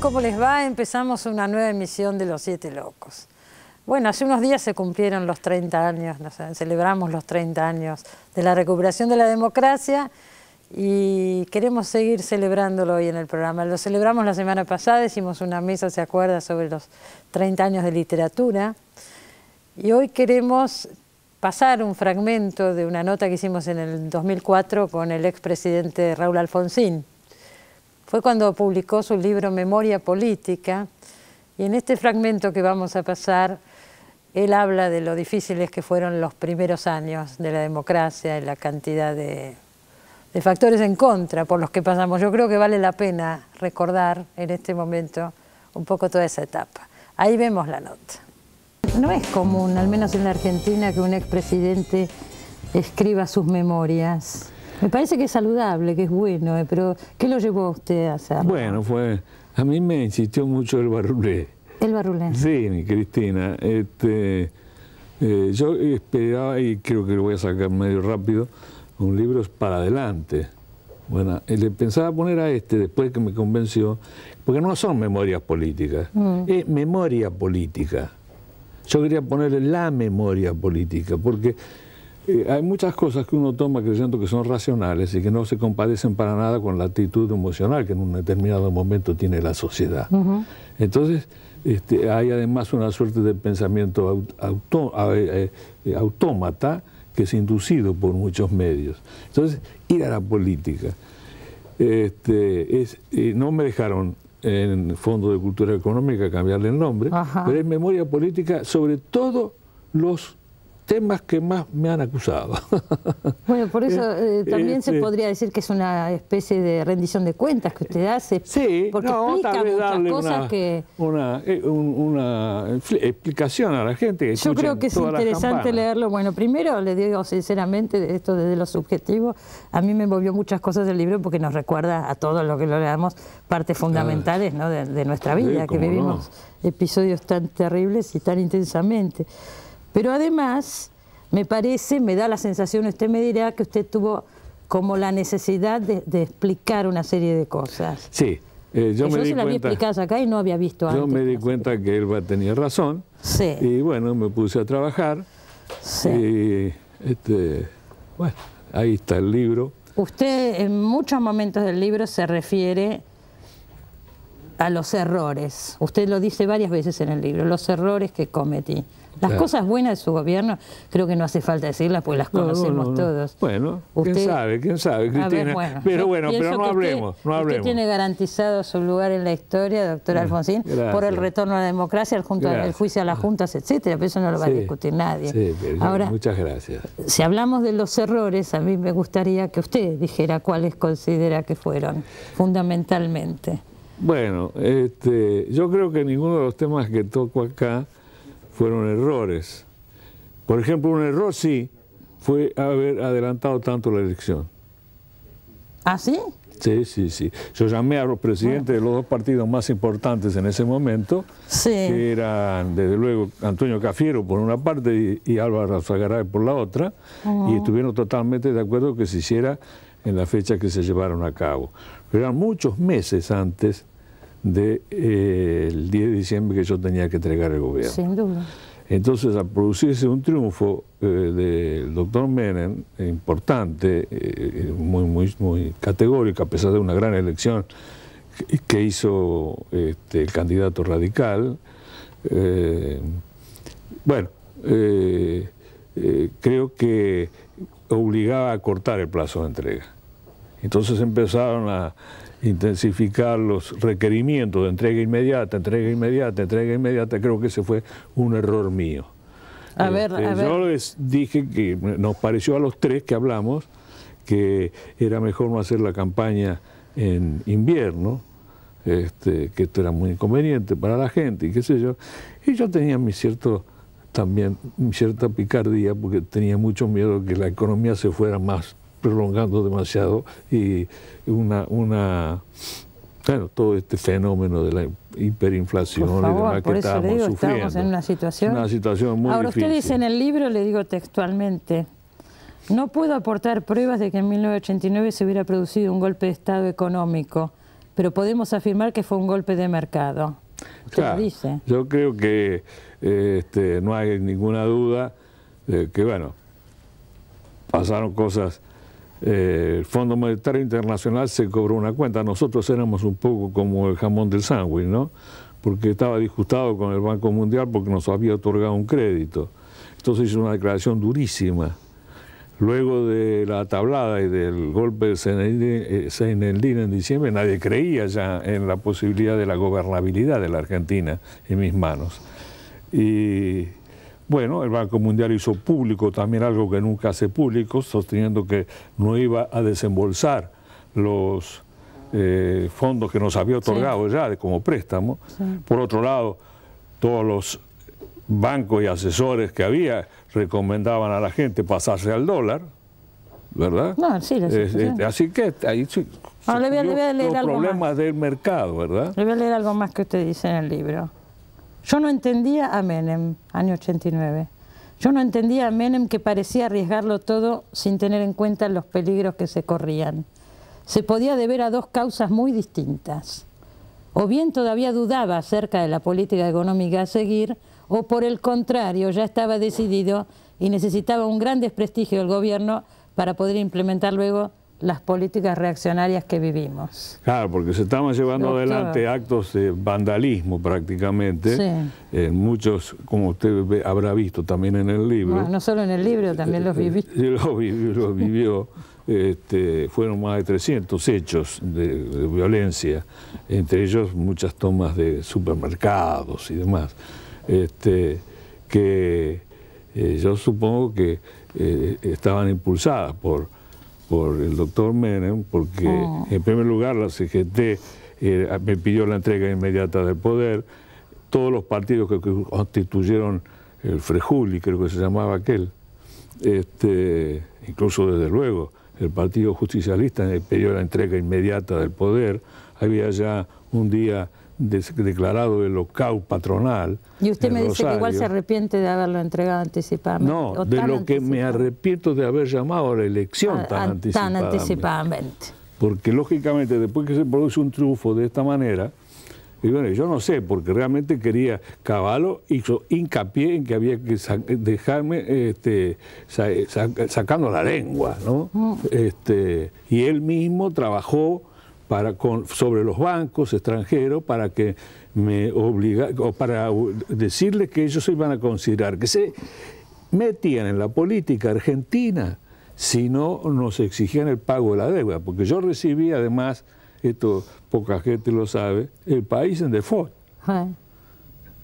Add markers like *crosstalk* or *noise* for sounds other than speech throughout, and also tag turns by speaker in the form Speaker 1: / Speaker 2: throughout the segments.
Speaker 1: ¿cómo les va? Empezamos una nueva emisión de Los Siete Locos. Bueno, hace unos días se cumplieron los 30 años, celebramos los 30 años de la recuperación de la democracia y queremos seguir celebrándolo hoy en el programa. Lo celebramos la semana pasada, hicimos una mesa, se acuerda, sobre los 30 años de literatura y hoy queremos pasar un fragmento de una nota que hicimos en el 2004 con el expresidente Raúl Alfonsín fue cuando publicó su libro Memoria Política y en este fragmento que vamos a pasar él habla de lo difíciles que fueron los primeros años de la democracia y la cantidad de, factores en contra por los que pasamos. Yo creo que vale la pena recordar en este momento un poco toda esa etapa. Ahí vemos la nota. No es común, al menos en la Argentina, que un expresidente escriba sus memorias. Me parece que es saludable, que es bueno, eh, pero ¿qué lo llevó a usted a hacer?
Speaker 2: Bueno, fue, a mí me insistió mucho el barulé. El barulé. Sí, Cristina. Este, eh, yo esperaba, y creo que lo voy a sacar medio rápido, un libro es para adelante. Bueno, eh, le pensaba poner a este después que me convenció, porque no son memorias políticas, mm. es memoria política. Yo quería ponerle la memoria política, porque eh, hay muchas cosas que uno toma creyendo que son racionales y que no se compadecen para nada con la actitud emocional que en un determinado momento tiene la sociedad. Entonces, este, hay además una suerte de pensamiento eh, eh, autómata que es inducido por muchos medios. Entonces, ir a la política. Este, no me dejaron en Fondo de Cultura Económica cambiarle el nombre, pero en memoria política sobre todo los temas que más me han acusado. *laughs* Bueno, por eso eh, eh, también se podría
Speaker 1: decir que es una especie de rendición de cuentas que usted hace, sí, porque no, explica muchas cosas
Speaker 2: una, Una, eh, explicación a la gente. Que Yo creo que es interesante
Speaker 1: leerlo. Bueno, primero le digo sinceramente, esto desde lo subjetivo, a mí me envolvió muchas cosas del libro porque nos recuerda a todos los que lo leamos partes fundamentales de, nuestra vida, que vivimos episodios tan terribles y tan intensamente. Pero además, me parece, me da la sensación, usted me dirá que usted tuvo como la necesidad de, explicar una serie de cosas.
Speaker 2: Sí. Eh, yo, me yo se la había explicado
Speaker 1: acá y no había visto antes. Yo me
Speaker 2: di cuenta que él tenía razón. Sí. Y bueno, me puse a trabajar. Sí. Y este, bueno, ahí está el libro.
Speaker 1: Usted en muchos momentos del libro se refiere a los errores. Usted lo dice varias veces en el libro, los errores que cometí. Las eh. cosas buenas de su gobierno creo que no hace falta decirlas porque las conocemos todos. Bueno, usted, quién sabe, quién sabe, pero bueno, pero no hablemos, usted, tiene garantizado su lugar en la historia, doctor mm, Alfonsín, por el retorno a la democracia, el, juicio a las juntas, etcétera, pero eso no lo va a discutir nadie. Ahora, muchas gracias. Si hablamos de los errores, a mí me gustaría que usted dijera cuáles considera que fueron fundamentalmente.
Speaker 2: Bueno, este, yo creo que ninguno de los temas que toco acá fueron errores. Por ejemplo, un error sí fue haber adelantado tanto la elección. ¿Ah, sí? Sí, sí, sí. Yo llamé a los presidentes de los dos partidos más importantes en ese momento, que eran, desde luego, Antonio Cafiero por una parte y, Álvaro Zagaray por la otra, y estuvieron totalmente de acuerdo que se hiciera en la fecha que se llevaron a cabo. Pero eran muchos meses antes del de, 10 eh, de diciembre que yo tenía que entregar el gobierno. Sin duda. Entonces, al producirse un triunfo eh, del doctor Menem, importante, eh, muy, muy, muy categórico, a pesar de una gran elección que, hizo este, el candidato radical, bueno, creo que obligaba a cortar el plazo de entrega. Entonces empezaron a intensificar los requerimientos de entrega inmediata, entrega inmediata, entrega inmediata. Creo que ese fue un error mío.
Speaker 1: A ver, a este, yo
Speaker 2: les dije que nos pareció a los tres que hablamos que era mejor no hacer la campaña en invierno, este, que esto era muy inconveniente para la gente y qué sé yo. Y yo tenía mi cierto también cierta picardía porque tenía mucho miedo que la economía se fuera más prolongando demasiado y una, una claro, todo este fenómeno de la hiperinflación y demás que eso digo, sufriendo. Estamos en
Speaker 1: una situación, una situación muy Ahora, usted dice en el libro, le digo textualmente, no puedo aportar pruebas de que en 1989 se hubiera producido un golpe de Estado económico, pero podemos afirmar que fue un golpe de mercado.
Speaker 2: Usted dice. Yo creo que este, no hay ninguna duda de que, bueno, pasaron cosas eh, el Fondo Monetario Internacional se cobró una cuenta. Nosotros éramos un poco como el jamón del sándwich, ¿no? Porque estaba disgustado con el Banco Mundial porque nos había otorgado un crédito. Entonces hizo una declaración durísima. Luego de la tablada y del golpe de Seineldin eh, en diciembre, nadie creía ya en la posibilidad de la gobernabilidad de la Argentina en mis manos. Y bueno, el Banco Mundial hizo público también algo que nunca hace público, sosteniendo que no iba a desembolsar los eh, fondos que nos había otorgado ya como préstamo. Por otro lado, todos los bancos y asesores que había recomendaban a la gente pasarse al dólar, ¿verdad?
Speaker 1: No, sí, les eh, eh, así
Speaker 2: que ahí sí,
Speaker 1: problemas
Speaker 2: del mercado, ¿verdad?
Speaker 1: Le voy a leer algo más que usted dice en el libro. Yo no entendía a Menem, año 89. Yo no entendía a Menem que parecía arriesgarlo todo sin tener en cuenta los peligros que se corrían. Se podía deber a dos causas muy distintas. O bien todavía dudaba acerca de la política económica a seguir, o por el contrario, ya estaba decidido y necesitaba un gran desprestigio del gobierno para poder implementar luego las políticas reaccionarias que vivimos.
Speaker 2: Claro, porque se estaban llevando adelante actos de vandalismo prácticamente, eh, muchos, como usted habrá visto también en el libro.
Speaker 1: no solo en el libro, eh, también los eh, viví. *laughs*
Speaker 2: los vivió, vivió este, fueron más de 300 hechos de, violencia, entre ellos muchas tomas de supermercados y demás, este, que yo supongo que estaban impulsadas por por el doctor Menem, porque ah. en primer lugar la CGT eh, me pidió la entrega inmediata del poder, todos los partidos que, constituyeron el Frejuli, creo que se llamaba aquel, este, incluso desde luego el Partido Justicialista me pidió la entrega inmediata del poder, había ya un día declarado el local patronal.
Speaker 1: Y usted me dice que igual se arrepiente de haberlo entregado anticipadamente. No, de lo que
Speaker 2: me arrepiento de haber llamado a la elección ah, ah, tan, anticipadamente. tan
Speaker 1: anticipadamente.
Speaker 2: Porque lógicamente después que se produce un triunfo de esta manera, y bueno, yo no sé, porque realmente quería, Caballo hizo hincapié en que había que dejarme este, sacando la lengua, ¿no? Mm. Este, y él mismo trabajó para sobre los bancos extranjeros para que me obliga, o para decirles que ellos iban a considerar, que se metían en la política argentina si no nos exigían el pago de la deuda, porque yo recibí además, esto poca gente lo sabe, el país en default.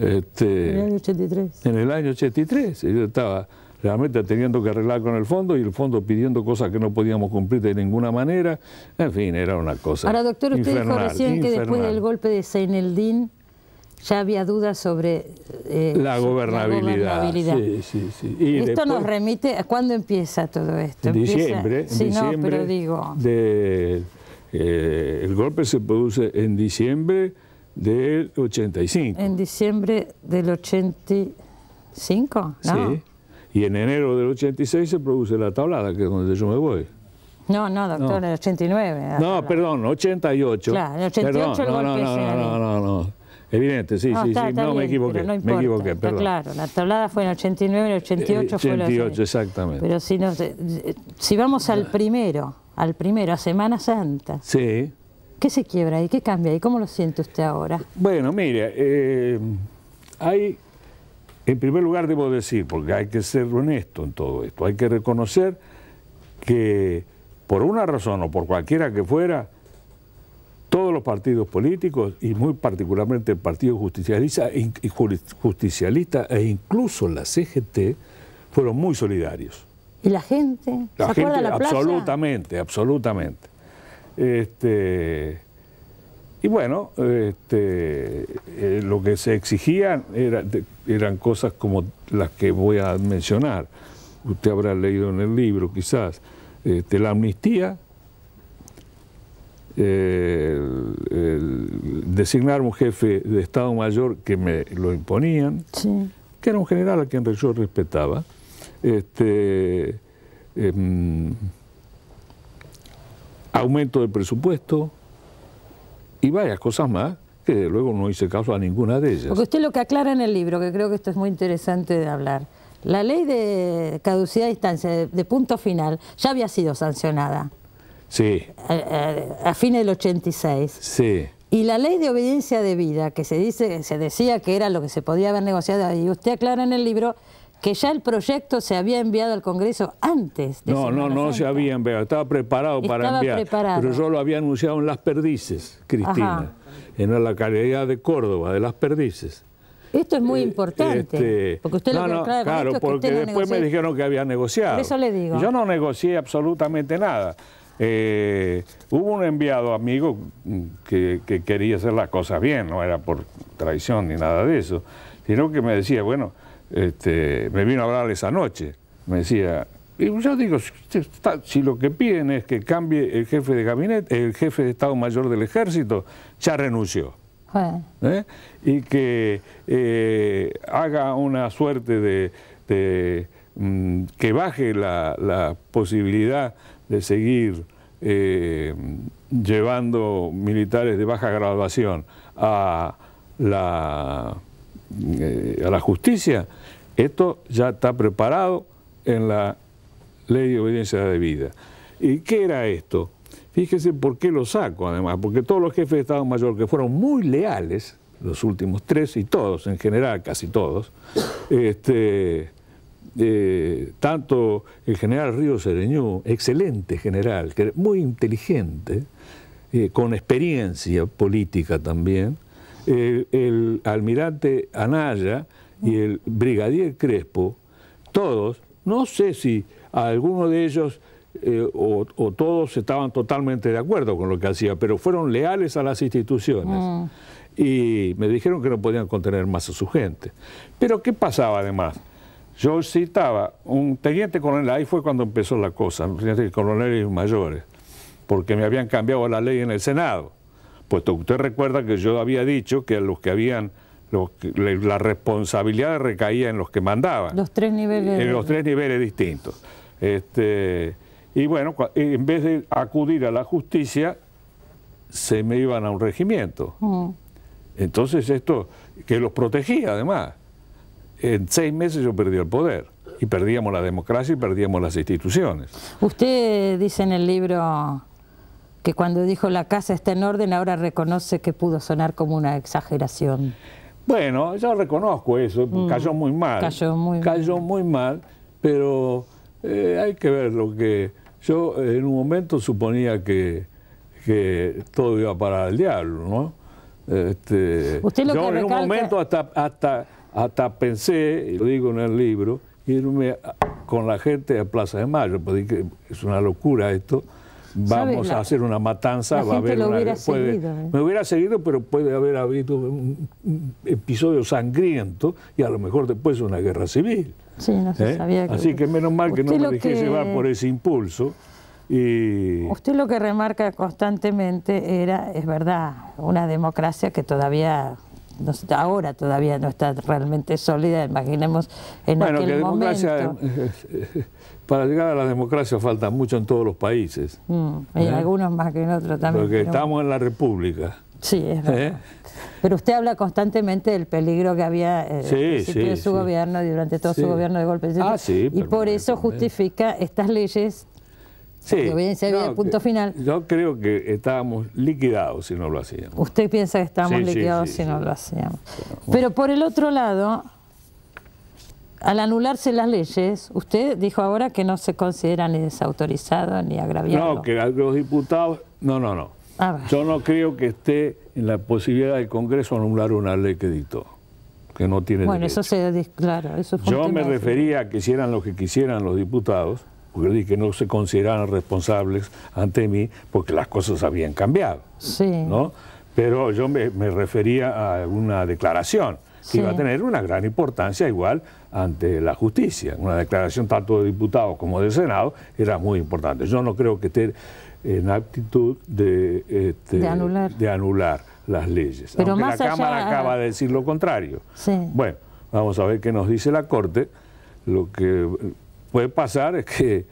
Speaker 2: Este, en el
Speaker 1: año 83.
Speaker 2: En el año 83. Yo estaba realmente teniendo que arreglar con el fondo y el fondo pidiendo cosas que no podíamos cumplir de ninguna manera. En fin, era una cosa. Ahora, doctor, usted dijo recién que después del
Speaker 1: golpe de Seineldín ya había dudas sobre eh, la gobernabilidad.
Speaker 2: Y esto nos
Speaker 1: remite a cuándo empieza todo esto. En diciembre. no, pero digo.
Speaker 2: Eh, el golpe se produce en diciembre del 85.
Speaker 1: En diciembre del 85, ¿no? Sí.
Speaker 2: Y en enero del 86 se produce la tablada, que es donde yo me voy.
Speaker 1: No, no, doctor, en el 89. No,
Speaker 2: perdón, 88. Claro, en el 88 no, no, no, no, no, Evidente, sí, sí, sí. no, me equivoqué, no me equivoqué, perdón. claro, la
Speaker 1: tablada fue en el 89, el 88, eh, 88 fue el 88,
Speaker 2: exactamente. Pero
Speaker 1: si, no si vamos al ah. primero, al primero, a Semana Santa. Sí. ¿Qué se quiebra ahí? ¿Qué cambia ahí? ¿Cómo lo siente usted ahora?
Speaker 2: Bueno, mire, eh, hay, en primer lugar debo decir, porque hay que ser honesto en todo esto, hay que reconocer que por una razón o por cualquiera que fuera, todos los partidos políticos y muy particularmente el Partido Justicialista, e justicialista e incluso la CGT fueron muy solidarios.
Speaker 1: ¿Y la gente? la gente, la plaza?
Speaker 2: absolutamente, absolutamente. Este, y bueno, este, eh, lo que se exigían eran cosas como las que voy a mencionar. Usted habrá leído en el libro quizás. Este, la amnistía, designar un jefe de Estado Mayor que me lo imponían, que era un general a quien yo respetaba. Este, em, aumento del presupuesto y varias cosas más que luego no hice caso a ninguna de ellas. Porque
Speaker 1: usted lo que aclara en el libro, que creo que esto es muy interesante de hablar, la ley de caducidad de distancia, de, punto final, ya había sido sancionada. Sí. A, fines del 86. Sí. Y la ley de obediencia debida, que se dice, se decía que era lo que se podía haber negociado, y usted aclara en el libro que ya el proyecto se había enviado al Congreso antes de No, no, no se
Speaker 2: había enviado, estaba preparado para enviar. Pero yo lo había anunciado en Las Perdices, Cristina, en la calidad de Córdoba, de Las Perdices.
Speaker 1: Esto es muy eh, importante. Este,
Speaker 2: porque usted lo claro, porque después me dijeron que había negociado. eso le digo. Yo no negocié absolutamente nada. Eh, hubo un enviado amigo que quería hacer las cosas bien, no era por traición ni nada de eso, sino que me decía, bueno, este, me vino a hablar esa noche, me decía, y yo digo, si lo que piden es que cambie el jefe de gabinete, el jefe de Estado Mayor del Ejército, ya renunció. ¿Eh? Y que eh, haga una suerte de, mm, que baje la, posibilidad de seguir eh, llevando militares de baja graduación a la, a la justicia, esto ya está preparado en la ley de obediencia de vida. ¿Y qué era esto? Fíjese por qué lo saco además, porque todos los jefes de Estado Mayor que fueron muy leales, los últimos tres y todos en general, casi todos, este, eh, tanto el general Río Sereñú, excelente general, muy inteligente, eh, con experiencia política también, eh, el almirante Anaya, y el brigadier Crespo, todos, no sé si alguno de ellos eh, o, todos estaban totalmente de acuerdo con lo que hacía, pero fueron leales a las instituciones. Mm. Y me dijeron que no podían contener más a su gente. Pero ¿qué pasaba además? Yo citaba un teniente coronel, ahí fue cuando empezó la cosa, teniente coroneles mayores, porque me habían cambiado la ley en el Senado, puesto que usted recuerda que yo había dicho que los que habían la responsabilidad recaía en los que mandaban. Los
Speaker 1: tres niveles. En los
Speaker 2: tres niveles distintos. Este, y bueno, eh, en vez de acudir a la justicia, se me iban a un regimiento. Mm. Entonces esto, que los protegía además. En seis meses yo perdí el poder y perdíamos la democracia y perdíamos las instituciones.
Speaker 1: Usted dice en el libro que cuando dijo la casa está en orden, ahora reconoce que pudo sonar como una exageración.
Speaker 2: Bueno, yo reconozco eso, mm. cayó muy mal. Cayó muy, mal. pero eh, hay que ver lo que... Yo eh, en un momento suponía que, todo iba para el diablo, ¿no? Este, yo en un momento hasta, hasta, hasta pensé, y lo digo en el libro, irme con la gente a Plaza de Mayo, porque es una locura esto, vamos a hacer una matanza, va a haber hubiera ¿eh? Me hubiera seguido, pero puede haber habido un, episodio sangriento y a lo mejor después una guerra civil.
Speaker 1: Sí, no se ¿Eh? sabía Así
Speaker 2: que menos mal que no me dijese por ese impulso. Y...
Speaker 1: Usted lo que remarca constantemente era, es verdad, una democracia que todavía ahora todavía no está realmente sólida, imaginemos en aquel momento.
Speaker 2: Eh, eh, para llegar a la democracia falta mucho en todos los países.
Speaker 1: Mm, hay ¿eh? algunos más que en otros también. Porque estamos
Speaker 2: en la república.
Speaker 1: Sí, es Pero usted habla constantemente del peligro que había su gobierno durante todo su gobierno de golpe. Ah, y por eso justifica estas leyes
Speaker 2: yo creo que estábamos liquidados si no lo hacíamos.
Speaker 1: Usted piensa que estábamos liquidados si no lo hacíamos. Pero, por el otro lado, al anularse las leyes, usted dijo ahora que no se considera ni desautorizado ni agraviado.
Speaker 2: No, que los diputados... No, no, no. Ah, yo no creo que esté en la posibilidad del Congreso anular una ley que dictó, que no tiene Bueno,
Speaker 1: eso se... Claro, eso Yo me refería
Speaker 2: a que hicieran lo que quisieran los diputados, dije que no se consideraban responsables ante mí porque las cosas habían cambiado. Sí. ¿no? Pero yo me, refería a una declaración que iba a tener una gran importancia igual ante la justicia. Una declaración tanto de diputados como de Senado era muy importante. Yo no creo que esté en aptitud este, de, anular. las leyes. Pero aunque la Cámara acaba de decir lo contrario. Sí. Bueno, vamos a ver qué nos dice la Corte lo que puede pasar es que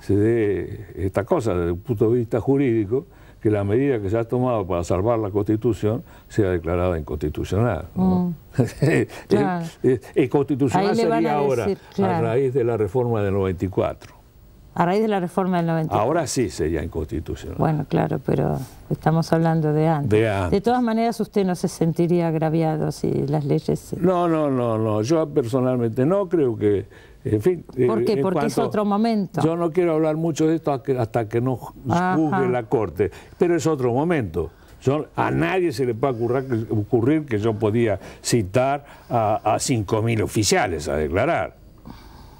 Speaker 2: se dé esta cosa desde un punto de vista jurídico, que la medida que se ha tomado para salvar la Constitución sea declarada inconstitucional. Mm. *laughs* sería ahora, a raíz de la reforma del 94.
Speaker 1: A raíz de la reforma del 94.
Speaker 2: Ahora sí sería inconstitucional. Bueno, claro,
Speaker 1: pero estamos hablando de antes. De, antes. de todas maneras, usted no se sentiría agraviado si las leyes...
Speaker 2: No, no, no, no. Yo personalmente no creo que eh, ¿Por qué? Porque es otro
Speaker 1: momento. Yo
Speaker 2: no quiero hablar mucho de esto hasta que no juzgue la Corte, pero es otro momento. a nadie se le puede ocurrir, que yo podía citar a, a 5.000 oficiales a declarar.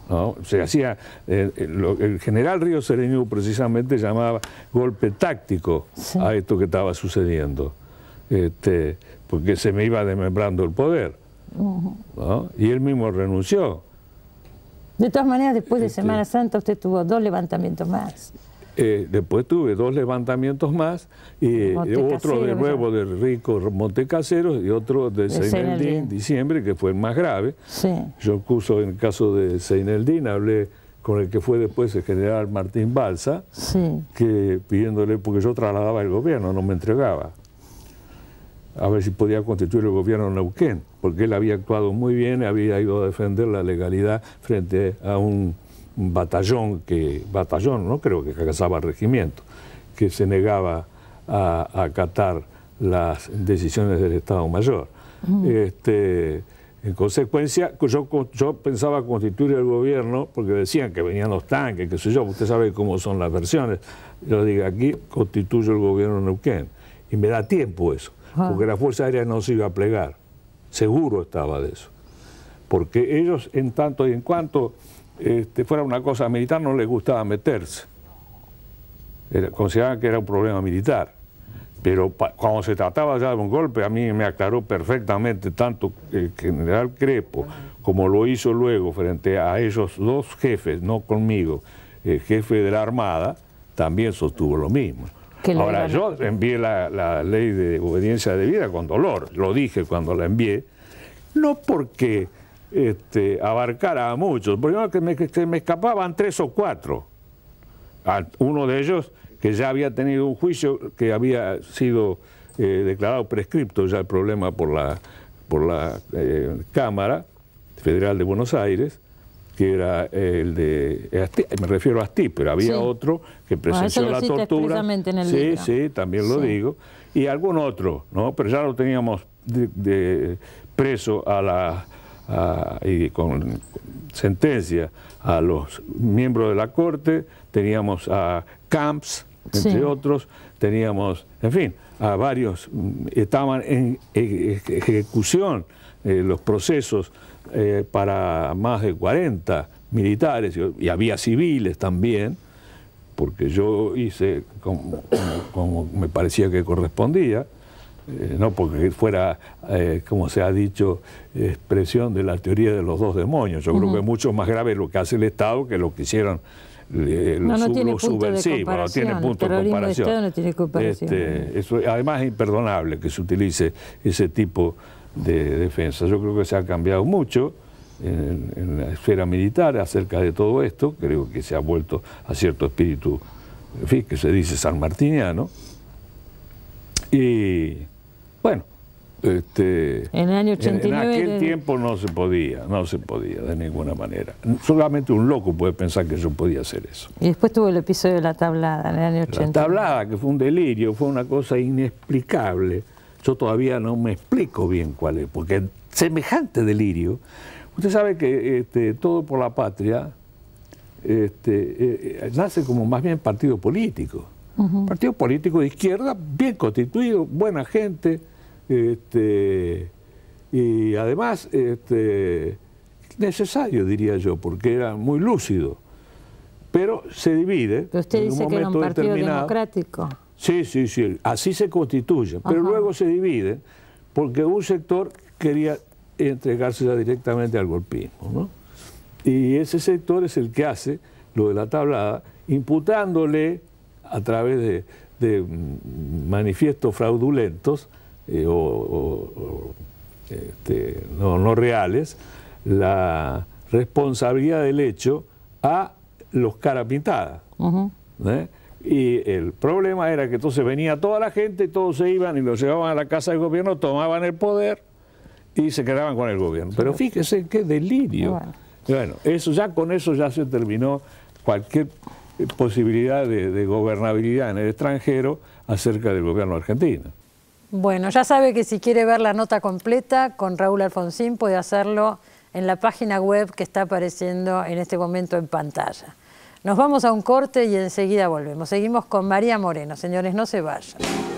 Speaker 2: ¿no? Se hacía, eh, eh, el general Río Sereñú precisamente llamaba golpe táctico a esto que estaba sucediendo, este, porque se me iba desmembrando el poder. Y él mismo renunció.
Speaker 1: De todas maneras, después de este, Semana Santa usted tuvo dos levantamientos más.
Speaker 2: Eh, después tuve dos levantamientos más, y eh, otro de nuevo del rico Montecaseros y otro de, Seineldín, en diciembre, que fue más grave. Sí. Yo puso en el caso de Seineldín hablé con el que fue después el general Martín Balsa, que pidiéndole, porque yo trasladaba el gobierno, no me entregaba, a ver si podía constituir el gobierno en Neuquén porque él había actuado muy bien, había ido a defender la legalidad frente a un batallón, que batallón, no creo que cazaba regimiento, que se negaba a, acatar las decisiones del Estado Mayor. Este, en consecuencia, yo, yo, pensaba constituir el gobierno, porque decían que venían los tanques, qué sé yo, usted sabe cómo son las versiones. Yo digo, aquí constituyo el gobierno de Neuquén. Y me da tiempo eso, ah. porque la Fuerza Aérea no se iba a plegar seguro estaba de eso. Porque ellos, en tanto y en cuanto este, fuera una cosa militar, no les gustaba meterse. consideraban que era un problema militar. Pero cuando se trataba ya de un golpe, a mí me aclaró perfectamente tanto el general Crepo como lo hizo luego frente a ellos dos jefes, no conmigo, el jefe de la Armada, también sostuvo lo mismo. Ahora, yo envié la, ley de obediencia de vida con dolor, lo dije cuando la envié, no porque este, abarcara a muchos, porque me, escapaban tres o cuatro. uno de ellos que ya había tenido un juicio que había sido eh, declarado prescripto ya el problema por la, por la eh, Cámara Federal de Buenos Aires, que era el de me refiero a Asti, pero había otro que ah, presenció la tortura. sí, sí, también lo digo. Y algún otro, ¿no? Pero ya lo teníamos preso a la y con sentencia a los miembros de la corte, teníamos a Camps, entre otros, teníamos, en fin, a varios, mm, estaban en e-, e-, ejecución eh, los procesos eh, para más de 40 militares y, había civiles también, porque yo hice como, me parecía que correspondía, eh, no porque fuera, como se ha dicho, expresión de la teoría de los dos demonios. Yo creo que es mucho más grave lo que hace el Estado que lo que hicieron eh, no, tiene punto de comparación,
Speaker 1: este,
Speaker 2: eso, además es imperdonable que se utilice ese tipo de defensa. Yo creo que se ha cambiado mucho en, en la esfera militar acerca de todo esto, creo que se ha vuelto a cierto espíritu, en fin, que se dice sanmartiniano. Y bueno, este, en año 89. aquel tiempo no se podía, no se podía de ninguna manera. Solamente un loco puede pensar que yo podía hacer eso.
Speaker 1: Y después tuvo el episodio de la tablada en el año 80. La
Speaker 2: tablada, que fue un delirio, fue una cosa inexplicable. Yo todavía no me explico bien cuál es, porque semejante delirio. Usted sabe que este, todo por la patria este, eh, eh, nace como más bien partido político. Partido político de izquierda, bien constituido, buena gente este, y además, este, necesario, diría yo, porque era muy lúcido. Pero se divide. usted dice un que era un partido democrático. Sí, sí, sí, así se constituye Pero luego se divide porque un sector quería entregarse directamente al golpismo. ¿no? Y ese sector es el que hace lo de la tablada, imputándole a través de mm, manifiestos fraudulentos eh, o, este, no, reales la responsabilidad del hecho a los caras
Speaker 1: ¿eh?
Speaker 2: Y el problema era que entonces venía toda la gente todos se iban y los llevaban a la casa del gobierno, tomaban el poder y se quedaban con el gobierno. Pero fíjese qué delirio. Bueno. eso ya con eso ya se terminó cualquier posibilidad de gobernabilidad en el extranjero acerca del gobierno argentino.
Speaker 1: Bueno, ya sabe que si quiere ver la nota completa con Raúl Alfonsín puede hacerlo en la página web que está apareciendo en este momento en pantalla. Nos vamos a un corte y enseguida volvemos. Seguimos con María Moreno. Señores, no se vayan.